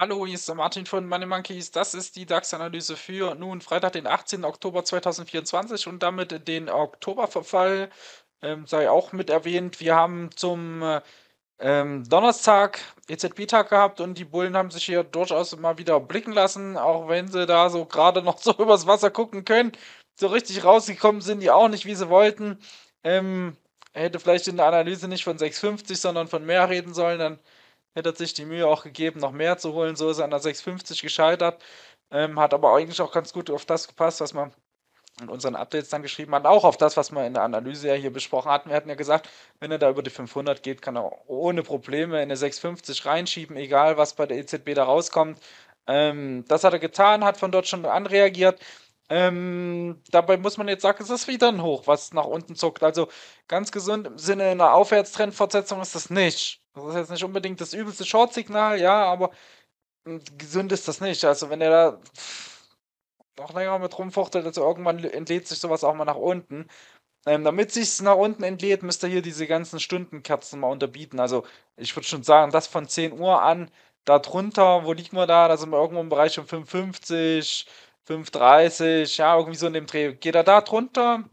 Hallo, hier ist der Martin von Money Monkeys. Das ist die DAX-Analyse für nun Freitag, den 18. Oktober 2024 und damit den Oktoberverfall ähm, sei auch mit erwähnt. Wir haben zum äh, ähm, Donnerstag EZB-Tag gehabt und die Bullen haben sich hier durchaus mal wieder blicken lassen, auch wenn sie da so gerade noch so übers Wasser gucken können. So richtig rausgekommen sind die auch nicht, wie sie wollten. Ähm, er hätte vielleicht in der Analyse nicht von 6,50, sondern von mehr reden sollen, dann hätte er sich die Mühe auch gegeben, noch mehr zu holen. So ist er an der 6,50 gescheitert. Ähm, hat aber eigentlich auch ganz gut auf das gepasst, was man in unseren Updates dann geschrieben hat, auch auf das, was wir in der Analyse ja hier besprochen hatten. Wir hatten ja gesagt, wenn er da über die 500 geht, kann er ohne Probleme in eine 650 reinschieben, egal was bei der EZB da rauskommt. Ähm, das hat er getan, hat von dort schon anreagiert. Ähm, dabei muss man jetzt sagen, es ist wieder ein Hoch, was nach unten zuckt. Also ganz gesund im Sinne einer Aufwärtstrendfortsetzung ist das nicht. Das ist jetzt nicht unbedingt das übelste Short-Signal, ja, aber gesund ist das nicht. Also wenn er da noch länger mit rumfuchtelt, also irgendwann entlädt sich sowas auch mal nach unten. Ähm, damit sich es nach unten entlädt, müsst ihr hier diese ganzen Stundenkerzen mal unterbieten. Also ich würde schon sagen, das von 10 Uhr an, da drunter, wo liegt man da? Da sind wir irgendwo im Bereich um 55, 5.30, ja, irgendwie so in dem Dreh. Geht er da drunter?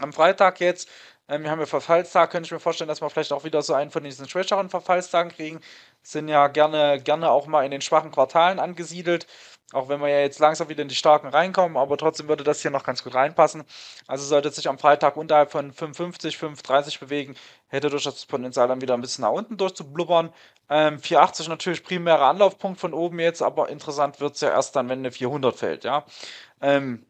Am Freitag jetzt. Ähm, wir haben ja Verfallstag, könnte ich mir vorstellen, dass wir vielleicht auch wieder so einen von diesen schwächeren Verfallstagen kriegen. Sind ja gerne, gerne auch mal in den schwachen Quartalen angesiedelt. Auch wenn wir ja jetzt langsam wieder in die Starken reinkommen, aber trotzdem würde das hier noch ganz gut reinpassen. Also sollte es sich am Freitag unterhalb von 5,50, 5,30 bewegen, hätte durchaus das Potenzial dann wieder ein bisschen nach unten durchzublubbern. Ähm, 4,80 natürlich primärer Anlaufpunkt von oben jetzt, aber interessant wird es ja erst dann, wenn eine 400 fällt, ja. Ähm,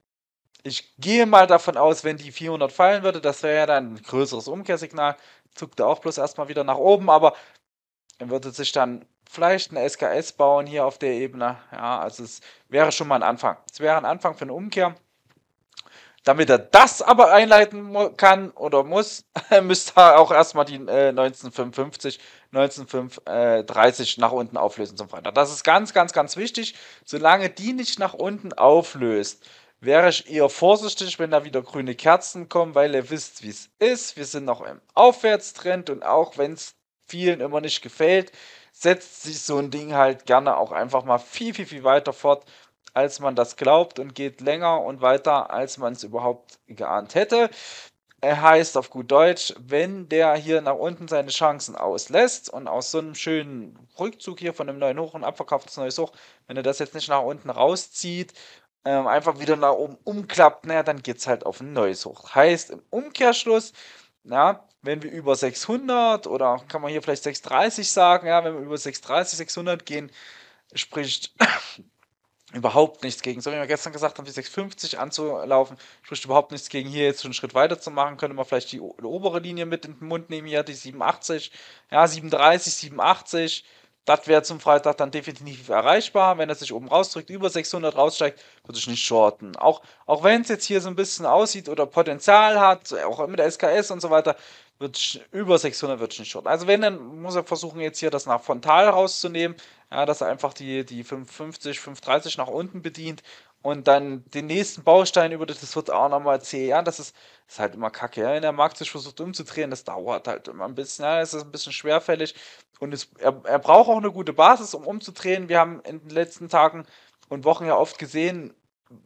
ich gehe mal davon aus, wenn die 400 fallen würde, das wäre ja dann ein größeres Umkehrsignal, zuckt er auch bloß erstmal wieder nach oben, aber er würde sich dann vielleicht eine SKS bauen hier auf der Ebene. Ja, also es wäre schon mal ein Anfang. Es wäre ein Anfang für eine Umkehr. Damit er das aber einleiten kann oder muss, müsste er auch erstmal die äh, 1955, 1930 äh, nach unten auflösen zum Freitag. Das ist ganz, ganz, ganz wichtig. Solange die nicht nach unten auflöst, wäre ich eher vorsichtig, wenn da wieder grüne Kerzen kommen, weil ihr wisst, wie es ist. Wir sind noch im Aufwärtstrend und auch wenn es vielen immer nicht gefällt, setzt sich so ein Ding halt gerne auch einfach mal viel, viel, viel weiter fort, als man das glaubt und geht länger und weiter, als man es überhaupt geahnt hätte. Er heißt auf gut Deutsch, wenn der hier nach unten seine Chancen auslässt und aus so einem schönen Rückzug hier von einem neuen Hoch und abverkauftes neues Hoch, wenn er das jetzt nicht nach unten rauszieht, ähm, einfach wieder nach oben umklappt, naja, dann geht es halt auf ein neues Hoch. Heißt im Umkehrschluss, na, wenn wir über 600 oder kann man hier vielleicht 630 sagen, ja, wenn wir über 630, 600 gehen, spricht überhaupt nichts gegen. So wie wir gestern gesagt haben, die 650 anzulaufen, spricht überhaupt nichts gegen. Hier jetzt schon einen Schritt weiter zu machen, könnte man vielleicht die, obere Linie mit in den Mund nehmen, hier die 87, ja, 37, 87, das wäre zum Freitag dann definitiv erreichbar. Wenn er sich oben rausdrückt, über 600 raussteigt, würde ich nicht shorten. Auch, auch wenn es jetzt hier so ein bisschen aussieht oder Potenzial hat, auch mit der SKS und so weiter, wird ich, über 600 wird ich nicht shorten. Also wenn, dann muss er versuchen, jetzt hier das nach Frontal rauszunehmen, ja, dass er einfach die, die 550, 530 nach unten bedient und dann den nächsten Baustein über das, wird auch nochmal zäh. Ja, das ist, ist halt immer kacke. Ja? Wenn der Markt sich versucht umzudrehen, das dauert halt immer ein bisschen. Ja, es ist ein bisschen schwerfällig und es, er, er braucht auch eine gute Basis, um umzudrehen. Wir haben in den letzten Tagen und Wochen ja oft gesehen,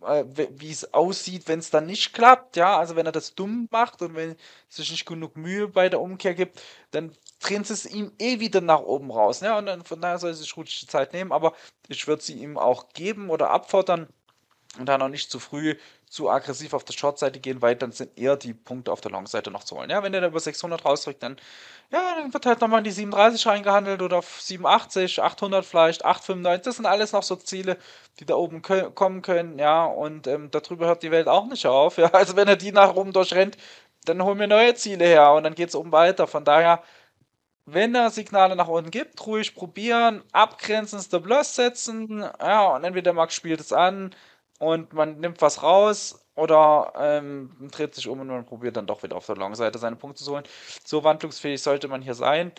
äh, wie es aussieht, wenn es dann nicht klappt, ja, also wenn er das dumm macht und wenn es sich nicht genug Mühe bei der Umkehr gibt, dann drehen sie es ihm eh wieder nach oben raus, ja, ne? und dann von daher soll er sich ruhig die Zeit nehmen, aber ich würde sie ihm auch geben oder abfordern, und dann noch nicht zu früh zu aggressiv auf der Short-Seite gehen, weil dann sind eher die Punkte auf der Long-Seite noch zu holen. Ja, wenn der da über 600 rausdrückt, dann, ja, dann wird halt nochmal in die 37 reingehandelt oder auf 87, 800 vielleicht, 895. Das sind alles noch so Ziele, die da oben können, kommen können, ja, und ähm, darüber hört die Welt auch nicht auf. Ja, also wenn er die nach oben durchrennt, dann holen wir neue Ziele her und dann geht es oben weiter. Von daher, wenn er Signale nach unten gibt, ruhig probieren, abgrenzen, Stop-Loss setzen, ja, und entweder Max spielt es an, und man nimmt was raus oder ähm, dreht sich um und man probiert dann doch wieder auf der Long-Seite seine Punkte zu holen. So wandlungsfähig sollte man hier sein.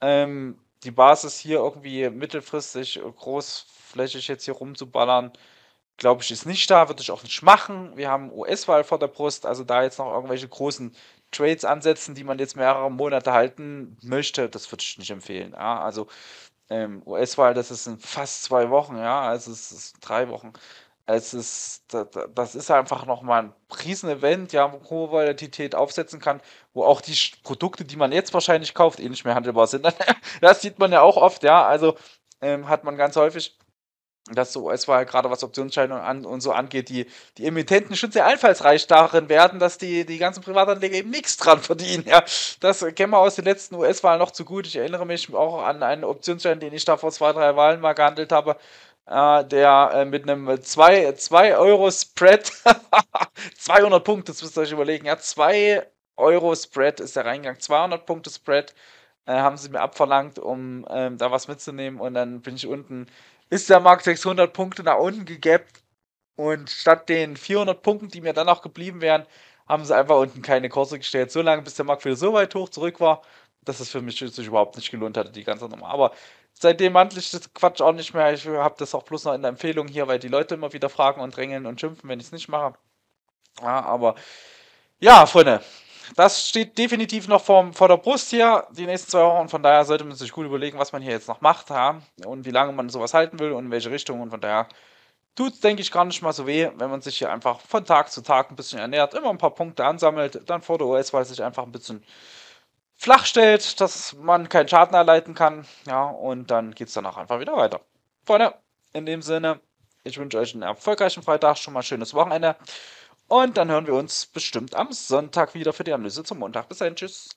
Ähm, die Basis hier irgendwie mittelfristig großflächig jetzt hier rumzuballern, glaube ich, ist nicht da, würde ich auch nicht machen. Wir haben US-Wahl vor der Brust, also da jetzt noch irgendwelche großen Trades ansetzen, die man jetzt mehrere Monate halten möchte, das würde ich nicht empfehlen. Ja? Also ähm, US-Wahl, das ist in fast zwei Wochen, ja, also es ist drei Wochen es ist, das ist einfach nochmal ein Riesenevent, ja, wo hohe Volatilität aufsetzen kann, wo auch die Produkte, die man jetzt wahrscheinlich kauft, eh nicht mehr handelbar sind. das sieht man ja auch oft, ja, also ähm, hat man ganz häufig, dass so es war gerade was Optionsscheine an, und so angeht, die, die Emittenten schon sehr einfallsreich darin werden, dass die, die ganzen Privatanleger eben nichts dran verdienen. Ja. Das kennen wir aus den letzten US-Wahlen noch zu gut. Ich erinnere mich auch an einen Optionsschein, den ich da vor zwei, drei Wahlen mal gehandelt habe äh, der äh, mit einem 2-Euro-Spread, 200 Punkte, das müsst ihr euch überlegen, ja, 2-Euro-Spread ist der Reingang, 200-Punkte-Spread äh, haben sie mir abverlangt, um ähm, da was mitzunehmen und dann bin ich unten, ist der Markt 600 Punkte nach unten gegappt und statt den 400 Punkten, die mir dann noch geblieben wären, haben sie einfach unten keine Kurse gestellt, so lange bis der Markt wieder so weit hoch zurück war dass es für mich sich überhaupt nicht gelohnt hatte, die ganze Nummer. Aber seitdem handle ich das Quatsch auch nicht mehr. Ich habe das auch bloß noch in der Empfehlung hier, weil die Leute immer wieder fragen und drängeln und schimpfen, wenn ich es nicht mache. Ja, aber ja, Freunde, das steht definitiv noch vor, vor der Brust hier, die nächsten zwei Wochen. Und von daher sollte man sich gut überlegen, was man hier jetzt noch macht ja, und wie lange man sowas halten will und in welche Richtung. Und von daher tut es, denke ich, gar nicht mal so weh, wenn man sich hier einfach von Tag zu Tag ein bisschen ernährt, immer ein paar Punkte ansammelt, dann vor der US-Wahl sich einfach ein bisschen flach stellt, dass man keinen Schaden erleiden kann. Ja, und dann geht es danach einfach wieder weiter. Freunde, in dem Sinne, ich wünsche euch einen erfolgreichen Freitag, schon mal schönes Wochenende. Und dann hören wir uns bestimmt am Sonntag wieder für die Analyse zum Montag. Bis dann, tschüss.